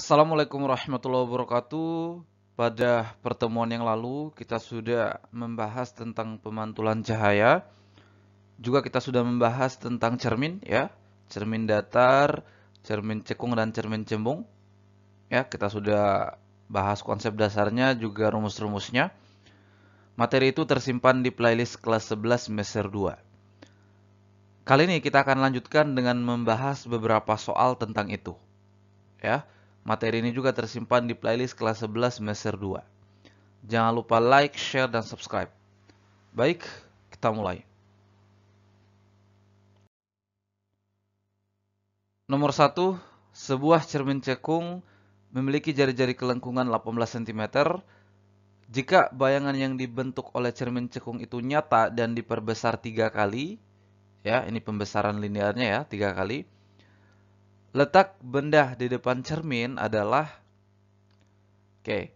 Assalamualaikum warahmatullahi wabarakatuh. Pada pertemuan yang lalu kita sudah membahas tentang pemantulan cahaya. Juga kita sudah membahas tentang cermin ya, cermin datar, cermin cekung dan cermin cembung. Ya, kita sudah bahas konsep dasarnya juga rumus-rumusnya. Materi itu tersimpan di playlist kelas 11 semester 2. Kali ini kita akan lanjutkan dengan membahas beberapa soal tentang itu. Ya Materi ini juga tersimpan di playlist kelas 11 semester 2. Jangan lupa like, share, dan subscribe. Baik, kita mulai. Nomor 1, sebuah cermin cekung memiliki jari-jari kelengkungan 18 cm. Jika bayangan yang dibentuk oleh cermin cekung itu nyata dan diperbesar 3 kali, ya ini pembesaran linearnya ya, 3 kali, Letak benda di depan cermin adalah Oke.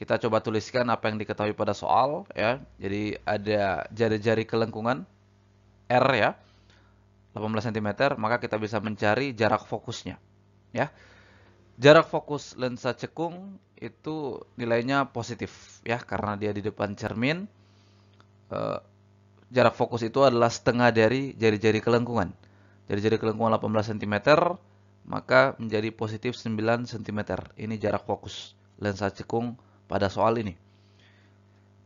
kita coba tuliskan apa yang diketahui pada soal ya. Jadi ada jari-jari kelengkungan R ya. 18 cm, maka kita bisa mencari jarak fokusnya ya. Jarak fokus lensa cekung itu nilainya positif ya karena dia di depan cermin. Eh, jarak fokus itu adalah setengah dari jari-jari kelengkungan. Jari-jari kelengkungan 18 cm maka menjadi positif 9 cm. Ini jarak fokus lensa cekung pada soal ini.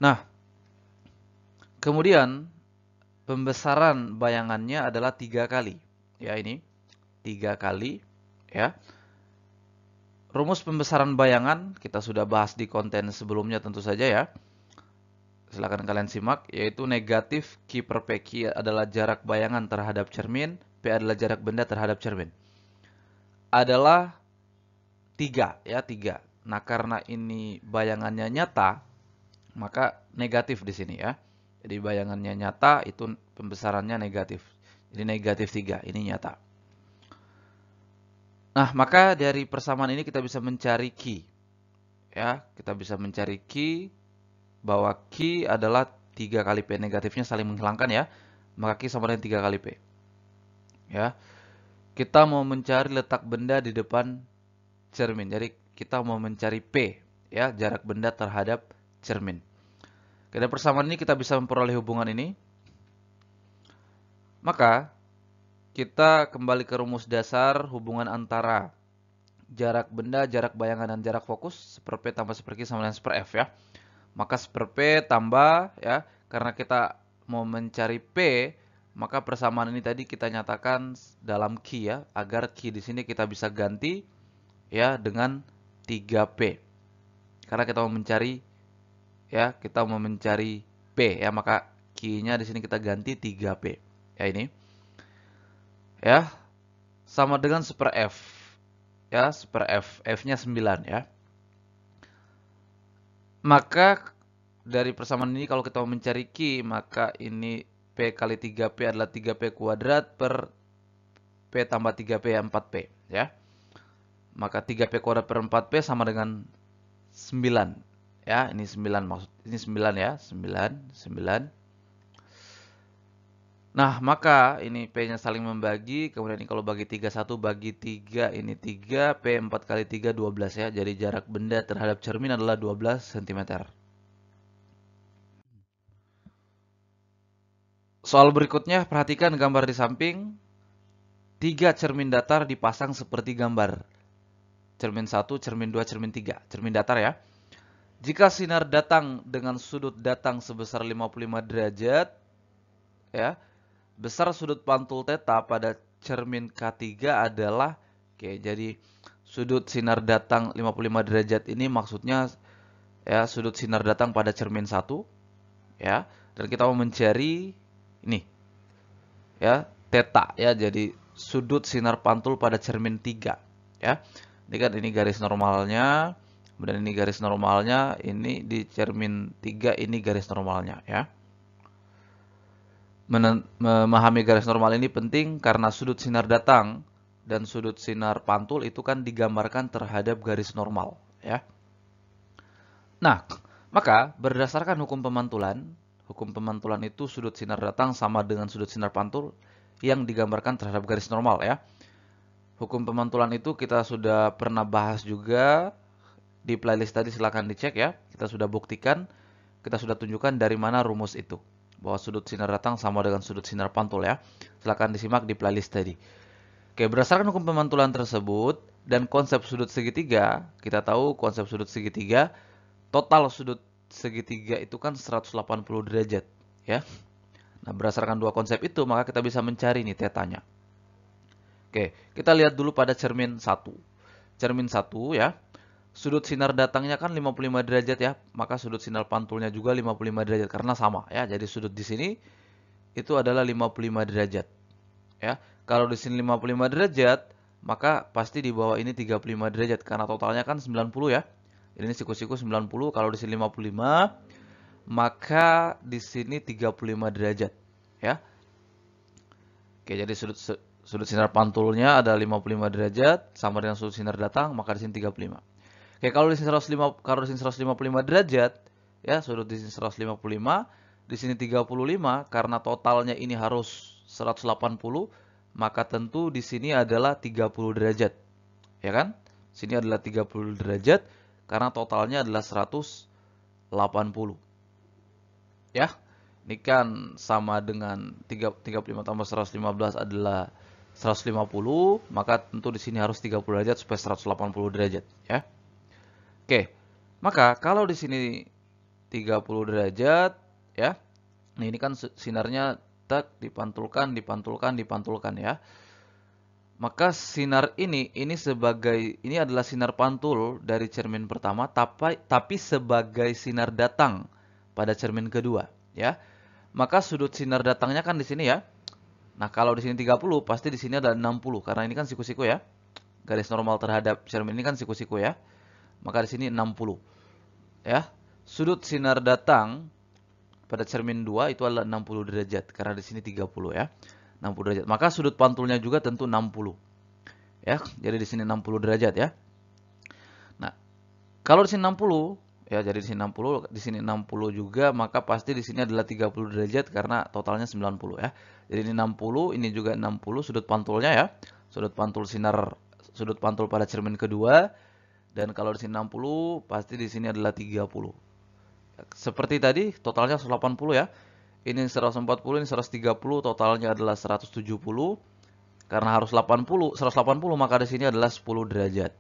Nah, kemudian pembesaran bayangannya adalah tiga kali. Ya ini, tiga kali. Ya, Rumus pembesaran bayangan kita sudah bahas di konten sebelumnya tentu saja ya. Silahkan kalian simak, yaitu negatif Q per Q adalah jarak bayangan terhadap cermin, P adalah jarak benda terhadap cermin adalah tiga ya tiga. Nah karena ini bayangannya nyata, maka negatif di sini ya. Jadi bayangannya nyata itu pembesarannya negatif. Jadi negatif tiga ini nyata. Nah maka dari persamaan ini kita bisa mencari ki. Ya, kita bisa mencari ki bahwa Q adalah tiga kali P negatifnya saling menghilangkan ya. Maka Q sama dengan tiga kali P. Ya kita mau mencari letak benda di depan cermin. Jadi kita mau mencari P, ya, jarak benda terhadap cermin. Karena persamaan ini kita bisa memperoleh hubungan ini. Maka kita kembali ke rumus dasar hubungan antara jarak benda, jarak bayangan, dan jarak fokus. Seper P tambah seper Q sama dengan seper F ya. Maka seper P tambah ya, karena kita mau mencari P, maka persamaan ini tadi kita nyatakan dalam key ya, agar key di sini kita bisa ganti ya dengan 3P. Karena kita mau mencari ya, kita mau mencari P ya, maka key-nya di sini kita ganti 3P. Ya ini. Ya. Sama dengan super F. Ya, super F. F-nya 9 ya. Maka dari persamaan ini kalau kita mau mencari key, maka ini P kali 3P adalah 3P kuadrat per P tambah 3P ya 4P ya. Maka 3P kuadrat per 4P sama dengan 9 ya. Ini 9 maksud ini 9 ya, 9 9. Nah, maka ini P-nya saling membagi, kemudian ini kalau bagi 3 1 bagi 3 ini 3, P 4 kali 3 12 ya. Jadi jarak benda terhadap cermin adalah 12 cm. Soal berikutnya, perhatikan gambar di samping. Tiga cermin datar dipasang seperti gambar. Cermin 1, cermin 2, cermin 3. Cermin datar ya. Jika sinar datang dengan sudut datang sebesar 55 derajat, ya, besar sudut pantul theta pada cermin K3 adalah, oke, jadi sudut sinar datang 55 derajat ini maksudnya ya sudut sinar datang pada cermin 1 ya dan kita mau mencari ini ya teta ya jadi sudut sinar pantul pada cermin 3 ya ini kan ini garis normalnya kemudian ini garis normalnya ini di cermin 3 ini garis normalnya ya memahami garis normal ini penting karena sudut sinar datang dan sudut sinar pantul itu kan digambarkan terhadap garis normal ya nah maka berdasarkan hukum pemantulan hukum pemantulan itu sudut sinar datang sama dengan sudut sinar pantul yang digambarkan terhadap garis normal ya. Hukum pemantulan itu kita sudah pernah bahas juga di playlist tadi silahkan dicek ya. Kita sudah buktikan, kita sudah tunjukkan dari mana rumus itu. Bahwa sudut sinar datang sama dengan sudut sinar pantul ya. Silahkan disimak di playlist tadi. Oke, berdasarkan hukum pemantulan tersebut dan konsep sudut segitiga, kita tahu konsep sudut segitiga, total sudut segitiga itu kan 180 derajat, ya. Nah, berdasarkan dua konsep itu, maka kita bisa mencari nih tetanya. Oke, kita lihat dulu pada cermin 1. Cermin 1 ya. Sudut sinar datangnya kan 55 derajat ya, maka sudut sinar pantulnya juga 55 derajat karena sama ya. Jadi sudut di sini itu adalah 55 derajat. Ya, kalau di sini 55 derajat, maka pasti di bawah ini 35 derajat karena totalnya kan 90 ya. Ini siku-siku 90, kalau di sini 55, maka di sini 35 derajat, ya. Oke, jadi sudut sudut sinar pantulnya ada 55 derajat sama dengan sudut sinar datang, maka di sini 35. Oke, kalau di sini 105 kalau di sini 155 derajat, ya, sudut di sini 155, di sini 35 karena totalnya ini harus 180, maka tentu di sini adalah 30 derajat. Ya kan? Sini adalah 30 derajat karena totalnya adalah 180. Ya. Ini kan sama dengan 35 tambah 115 adalah 150, maka tentu di sini harus 30 derajat supaya 180 derajat, ya. Oke. Maka kalau di sini 30 derajat, ya. Nah ini kan sinarnya tak dipantulkan, dipantulkan, dipantulkan ya. Maka sinar ini ini sebagai ini adalah sinar pantul dari cermin pertama tapi tapi sebagai sinar datang pada cermin kedua, ya. Maka sudut sinar datangnya kan di sini ya. Nah, kalau di sini 30 pasti di sini ada 60 karena ini kan siku-siku ya. Garis normal terhadap cermin ini kan siku-siku ya. Maka di sini 60. Ya. Sudut sinar datang pada cermin 2 itu adalah 60 derajat karena di sini 30 ya. 60 derajat. Maka sudut pantulnya juga tentu 60. Ya, jadi di sini 60 derajat ya. Nah, kalau di sini 60, ya jadi di sini 60, di sini 60 juga, maka pasti di sini adalah 30 derajat karena totalnya 90 ya. Jadi ini 60, ini juga 60 sudut pantulnya ya. Sudut pantul sinar sudut pantul pada cermin kedua dan kalau di sini 60, pasti di sini adalah 30. Seperti tadi totalnya 180 ya ini 140, ini 130, totalnya adalah 170. Karena harus 80, 180 maka di sini adalah 10 derajat.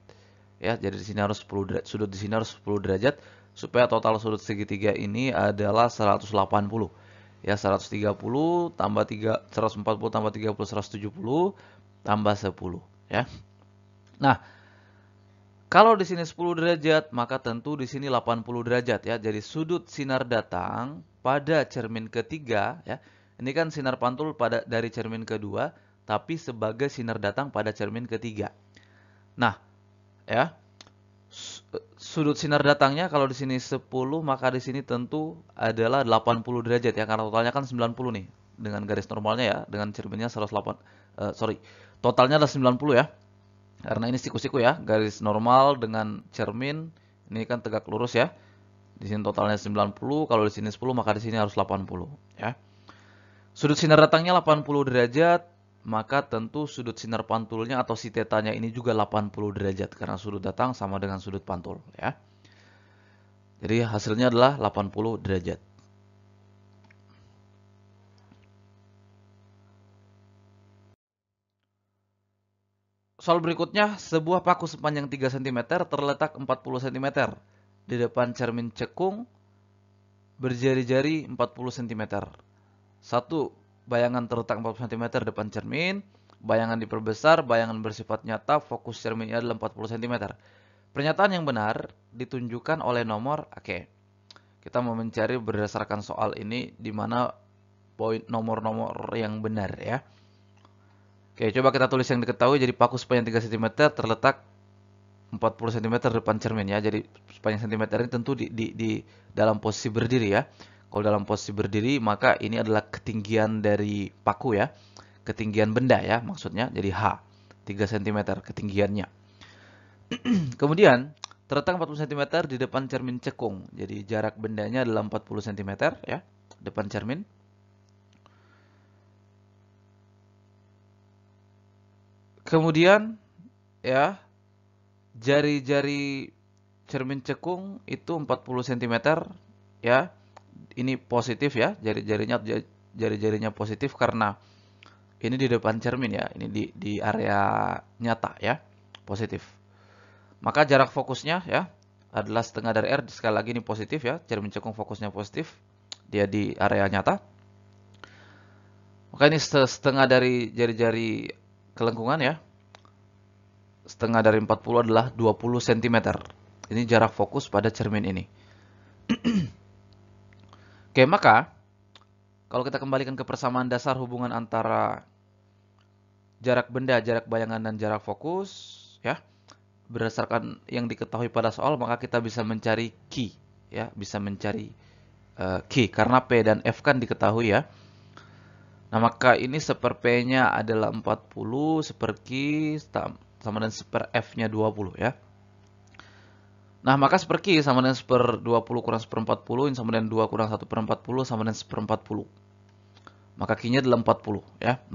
Ya, jadi di sini harus 10 derajat, sudut di sini harus 10 derajat supaya total sudut segitiga ini adalah 180. Ya, 130 tambah 3 140 tambah 30 170 tambah 10, ya. Nah, kalau di sini 10 derajat, maka tentu di sini 80 derajat ya. Jadi sudut sinar datang pada cermin ketiga ya. Ini kan sinar pantul pada dari cermin kedua, tapi sebagai sinar datang pada cermin ketiga. Nah, ya. Sudut sinar datangnya kalau di sini 10, maka di sini tentu adalah 80 derajat ya karena totalnya kan 90 nih dengan garis normalnya ya, dengan cerminnya 108 uh, eh, sorry. Totalnya adalah 90 ya karena ini siku-siku ya garis normal dengan cermin ini kan tegak lurus ya di sini totalnya 90 kalau di sini 10 maka di sini harus 80 ya sudut sinar datangnya 80 derajat maka tentu sudut sinar pantulnya atau si tetanya ini juga 80 derajat karena sudut datang sama dengan sudut pantul ya jadi hasilnya adalah 80 derajat Soal berikutnya, sebuah paku sepanjang 3 cm terletak 40 cm di depan cermin cekung berjari-jari 40 cm. Satu, bayangan terletak 40 cm depan cermin, bayangan diperbesar, bayangan bersifat nyata, fokus cerminnya adalah 40 cm. Pernyataan yang benar ditunjukkan oleh nomor, oke. Okay. Kita mau mencari berdasarkan soal ini di mana poin nomor-nomor yang benar ya. Oke, coba kita tulis yang diketahui jadi paku sepanjang 3 cm terletak 40 cm depan cermin ya. Jadi sepanjang cm ini tentu di, di, di dalam posisi berdiri ya. Kalau dalam posisi berdiri maka ini adalah ketinggian dari paku ya. Ketinggian benda ya maksudnya jadi H. 3 cm ketinggiannya. Kemudian terletak 40 cm di depan cermin cekung. Jadi jarak bendanya adalah 40 cm ya depan cermin. Kemudian ya jari-jari cermin cekung itu 40 cm ya. Ini positif ya, jari-jarinya jari-jarinya positif karena ini di depan cermin ya, ini di di area nyata ya, positif. Maka jarak fokusnya ya adalah setengah dari R, sekali lagi ini positif ya, cermin cekung fokusnya positif, dia di area nyata. Maka ini setengah dari jari-jari kelengkungan ya. Setengah dari 40 adalah 20 cm. Ini jarak fokus pada cermin ini. Oke, maka kalau kita kembalikan ke persamaan dasar hubungan antara jarak benda, jarak bayangan, dan jarak fokus, ya, berdasarkan yang diketahui pada soal, maka kita bisa mencari key, ya, bisa mencari uh, eh, key karena P dan F kan diketahui ya. Nah, maka ini seper p-nya adalah 40, seper Q sama dengan seper F-nya 20 ya. Nah, maka seper Q sama dengan seper 20 kurang seper 40, ini sama dengan 2 kurang 1 per 40, sama dengan seper 40 maka k-nya adalah 40 ya 40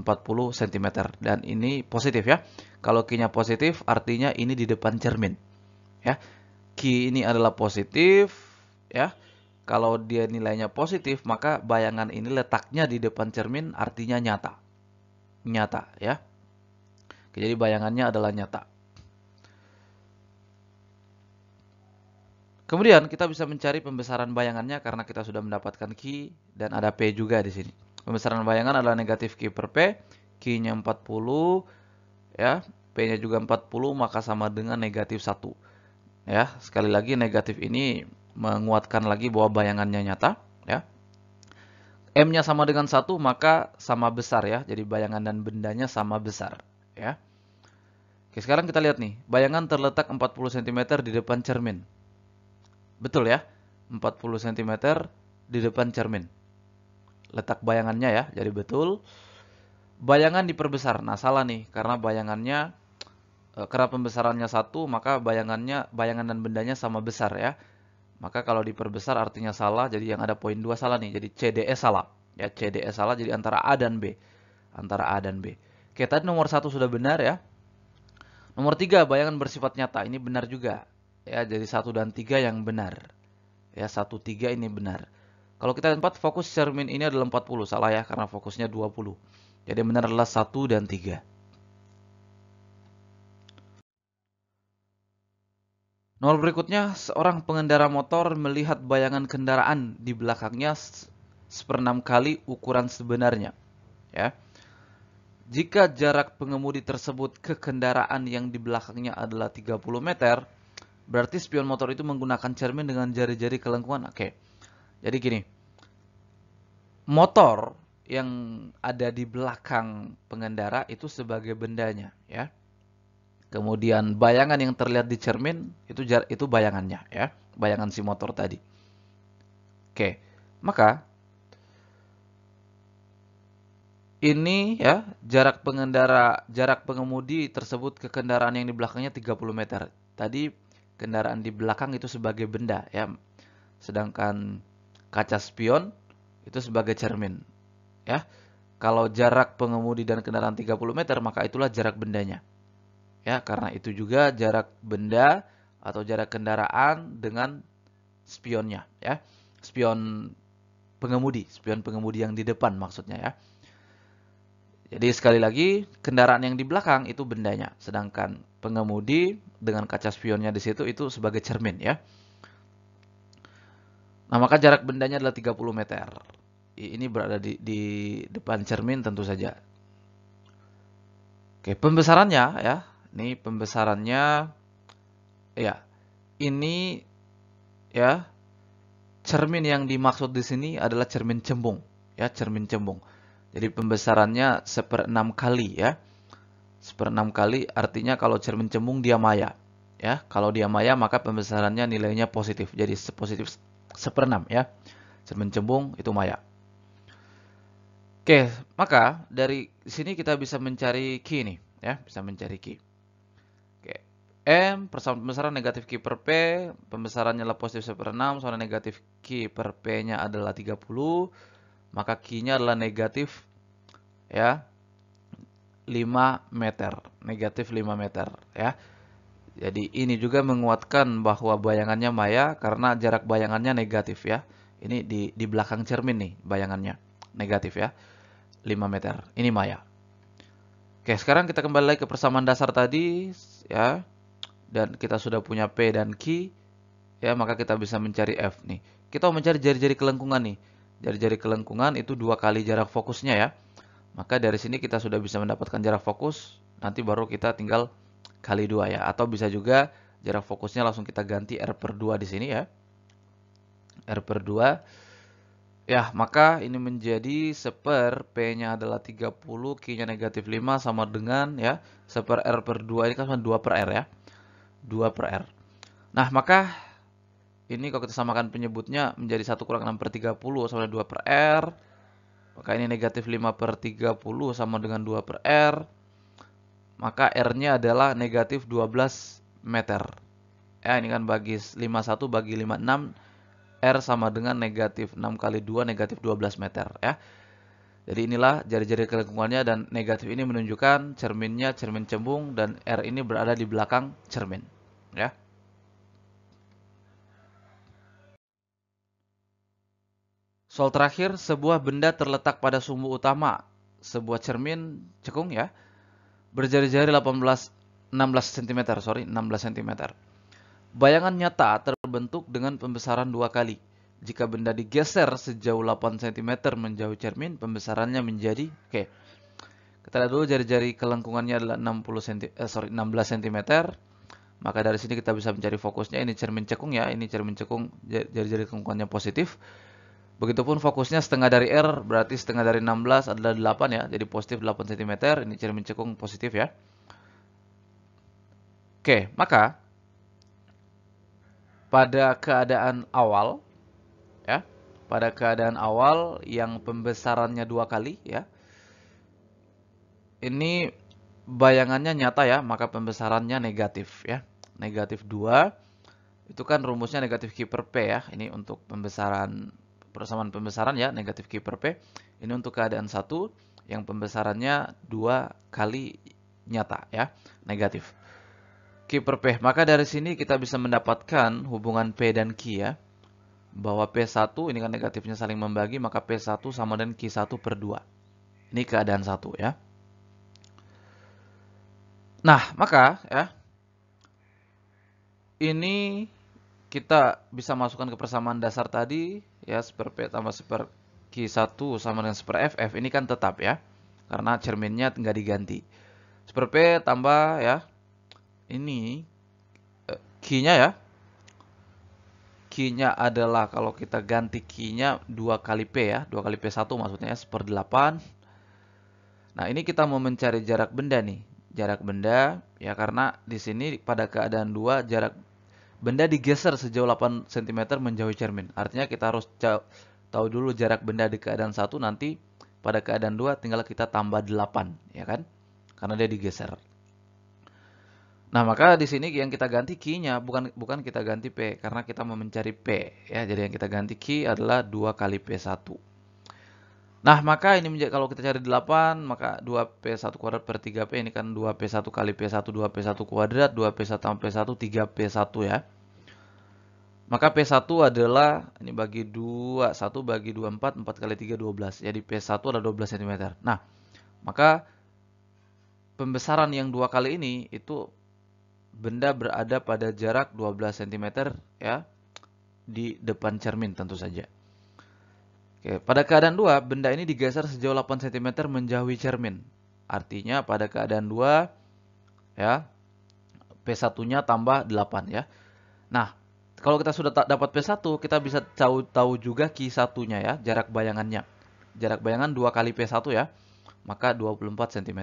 cm dan ini positif ya kalau k-nya positif artinya ini di depan cermin ya Q ini adalah positif ya kalau dia nilainya positif, maka bayangan ini letaknya di depan cermin artinya nyata. Nyata ya. Jadi bayangannya adalah nyata. Kemudian kita bisa mencari pembesaran bayangannya karena kita sudah mendapatkan Q dan ada P juga di sini. Pembesaran bayangan adalah negatif Q per P. Q-nya 40, ya, P-nya juga 40, maka sama dengan negatif 1. Ya, sekali lagi negatif ini menguatkan lagi bahwa bayangannya nyata, ya. M-nya sama dengan satu maka sama besar ya. Jadi bayangan dan bendanya sama besar, ya. Oke, sekarang kita lihat nih. Bayangan terletak 40 cm di depan cermin. Betul ya? 40 cm di depan cermin. Letak bayangannya ya, jadi betul. Bayangan diperbesar. Nah, salah nih karena bayangannya eh, karena pembesarannya satu maka bayangannya bayangan dan bendanya sama besar ya maka kalau diperbesar artinya salah, jadi yang ada poin 2 salah nih, jadi CDS e salah. Ya, CDS e salah jadi antara A dan B. Antara A dan B. Oke, tadi nomor satu sudah benar ya. Nomor tiga bayangan bersifat nyata, ini benar juga. Ya, jadi satu dan tiga yang benar. Ya, satu tiga ini benar. Kalau kita empat fokus cermin ini adalah 40, salah ya karena fokusnya 20. Jadi benar adalah satu dan tiga. Nomor berikutnya, seorang pengendara motor melihat bayangan kendaraan di belakangnya seperenam kali ukuran sebenarnya. Ya. Jika jarak pengemudi tersebut ke kendaraan yang di belakangnya adalah 30 meter, berarti spion motor itu menggunakan cermin dengan jari-jari kelengkungan. Oke. Jadi gini. Motor yang ada di belakang pengendara itu sebagai bendanya, ya. Kemudian bayangan yang terlihat di cermin itu itu bayangannya ya, bayangan si motor tadi. Oke. Maka ini ya jarak pengendara jarak pengemudi tersebut ke kendaraan yang di belakangnya 30 meter. Tadi kendaraan di belakang itu sebagai benda ya. Sedangkan kaca spion itu sebagai cermin ya. Kalau jarak pengemudi dan kendaraan 30 meter maka itulah jarak bendanya. Ya, karena itu juga jarak benda atau jarak kendaraan dengan spionnya ya. Spion pengemudi, spion pengemudi yang di depan maksudnya ya. Jadi sekali lagi kendaraan yang di belakang itu bendanya, sedangkan pengemudi dengan kaca spionnya di situ itu sebagai cermin ya. Nah maka jarak bendanya adalah 30 meter. Ini berada di, di depan cermin tentu saja. Oke pembesarannya ya ini pembesarannya ya. Ini ya cermin yang dimaksud di sini adalah cermin cembung ya, cermin cembung. Jadi pembesarannya seperenam kali ya. Seperenam kali artinya kalau cermin cembung dia maya ya. Kalau dia maya maka pembesarannya nilainya positif. Jadi positif seperenam ya. Cermin cembung itu maya. Oke, maka dari sini kita bisa mencari key nih, ya, bisa mencari key. M persamaan pembesaran negatif Q per P pembesarannya adalah positif 1 per 6 soalnya negatif Q per P nya adalah 30 maka Q nya adalah negatif ya 5 meter negatif 5 meter ya jadi ini juga menguatkan bahwa bayangannya maya karena jarak bayangannya negatif ya ini di, di belakang cermin nih bayangannya negatif ya 5 meter ini maya Oke sekarang kita kembali lagi ke persamaan dasar tadi ya dan kita sudah punya P dan Q, ya maka kita bisa mencari F nih. Kita mau mencari jari-jari kelengkungan nih. Jari-jari kelengkungan itu dua kali jarak fokusnya ya. Maka dari sini kita sudah bisa mendapatkan jarak fokus, nanti baru kita tinggal kali dua ya. Atau bisa juga jarak fokusnya langsung kita ganti R per 2 di sini ya. R per 2. Ya, maka ini menjadi seper P-nya adalah 30, Q-nya negatif 5 sama dengan ya. Seper R per 2 ini kan cuma 2 per R ya. 2 per R. Nah, maka ini kalau kita samakan penyebutnya menjadi 1 kurang 6 per 30 sama dengan 2 per R. Maka ini negatif 5 per 30 sama dengan 2 per R. Maka R-nya adalah negatif 12 meter. Ya, ini kan bagi 51 bagi 56. R sama dengan negatif 6 kali 2 negatif 12 meter. Ya. Jadi inilah jari-jari kelengkungannya dan negatif ini menunjukkan cerminnya cermin cembung dan R ini berada di belakang cermin. Ya. Soal terakhir, sebuah benda terletak pada sumbu utama, sebuah cermin cekung ya, berjari-jari 18 16 cm, sorry, 16 cm. Bayangan nyata terbentuk dengan pembesaran dua kali. Jika benda digeser sejauh 8 cm menjauh cermin, pembesarannya menjadi oke. Okay. Kita lihat dulu jari-jari kelengkungannya adalah 60 cm, eh, sorry 16 cm. Maka dari sini kita bisa mencari fokusnya. Ini cermin cekung ya, ini cermin cekung jari-jari kelengkungannya positif. Begitupun fokusnya setengah dari R, berarti setengah dari 16 adalah 8 ya. Jadi positif 8 cm, ini cermin cekung positif ya. Oke, maka pada keadaan awal ya pada keadaan awal yang pembesarannya dua kali ya ini bayangannya nyata ya maka pembesarannya negatif ya negatif dua. itu kan rumusnya negatif kiper P ya ini untuk pembesaran persamaan pembesaran ya negatif kiper P ini untuk keadaan satu yang pembesarannya dua kali nyata ya negatif kiper P. Maka dari sini kita bisa mendapatkan hubungan P dan Q ya bahwa P1 ini kan negatifnya saling membagi, maka P1 sama dengan Q1 per 2. Ini keadaan satu ya. Nah, maka ya, ini kita bisa masukkan ke persamaan dasar tadi, ya, seper P tambah seper Q1 sama dengan seper FF, ini kan tetap ya, karena cerminnya nggak diganti. Seper P tambah ya, ini eh, Q-nya ya, kinya adalah kalau kita ganti kinya dua kali P ya, dua kali P1 maksudnya ya, per Nah, ini kita mau mencari jarak benda nih. Jarak benda, ya karena di sini pada keadaan dua jarak benda digeser sejauh 8 cm menjauhi cermin. Artinya kita harus tahu dulu jarak benda di keadaan satu nanti pada keadaan dua tinggal kita tambah delapan ya kan? Karena dia digeser. Nah, maka di sini yang kita ganti key-nya bukan bukan kita ganti P karena kita mau mencari P ya. Jadi yang kita ganti key adalah 2 kali P1. Nah, maka ini menjadi kalau kita cari 8, maka 2P1 kuadrat per 3P ini kan 2P1 kali P1 2P1 kuadrat, 2P1 tambah P1 3P1 ya. Maka P1 adalah ini bagi 2, 1 bagi 2 4, 4 kali 3 12. Jadi P1 adalah 12 cm. Nah, maka pembesaran yang dua kali ini itu benda berada pada jarak 12 cm ya di depan cermin tentu saja. Oke, pada keadaan 2, benda ini digeser sejauh 8 cm menjauhi cermin. Artinya pada keadaan 2 ya P1-nya tambah 8 ya. Nah, kalau kita sudah dapat P1, kita bisa tahu tahu juga q 1 ya, jarak bayangannya. Jarak bayangan 2 kali P1 ya, maka 24 cm.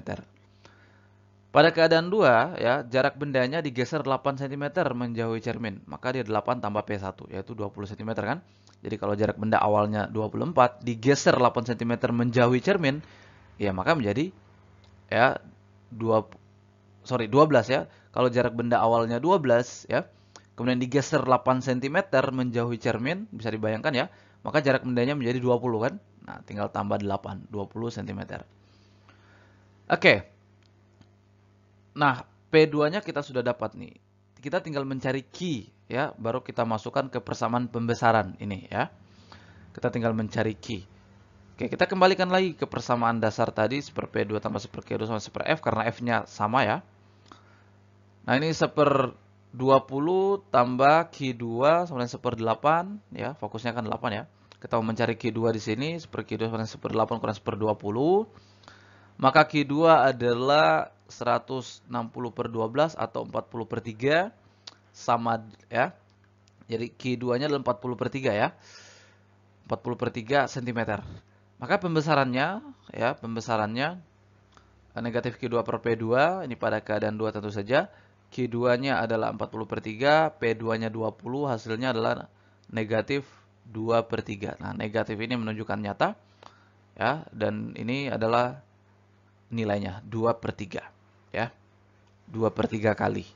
Pada keadaan 2, ya, jarak bendanya digeser 8 cm menjauhi cermin, maka dia 8 tambah P1, yaitu 20 cm kan? Jadi kalau jarak benda awalnya 24, digeser 8 cm menjauhi cermin, ya maka menjadi ya 2 sorry 12 ya. Kalau jarak benda awalnya 12 ya, kemudian digeser 8 cm menjauhi cermin, bisa dibayangkan ya, maka jarak bendanya menjadi 20 kan? Nah, tinggal tambah 8, 20 cm. Oke. Okay. Nah, P2-nya kita sudah dapat nih. Kita tinggal mencari key ya, baru kita masukkan ke persamaan pembesaran ini ya. Kita tinggal mencari key. Oke, kita kembalikan lagi ke persamaan dasar tadi seper P2 tambah seper Q2 sama seper F karena F-nya sama ya. Nah, ini seper 20 tambah Q2 sama dengan seper 8 ya, fokusnya kan 8 ya. Kita mau mencari Q2 di sini, seper Q2 sama dengan seper 8 kurang seper 20. Maka Q2 adalah 160 per 12 atau 40 per 3 sama ya. Jadi Q2-nya adalah 40 per 3 ya. 40 per 3 cm. Maka pembesarannya ya, pembesarannya eh, negatif Q2 per P2 ini pada keadaan 2 tentu saja. Q2-nya adalah 40 per 3, P2-nya 20, hasilnya adalah negatif 2 per 3. Nah, negatif ini menunjukkan nyata. Ya, dan ini adalah nilainya 2 per 3 ya dua per tiga kali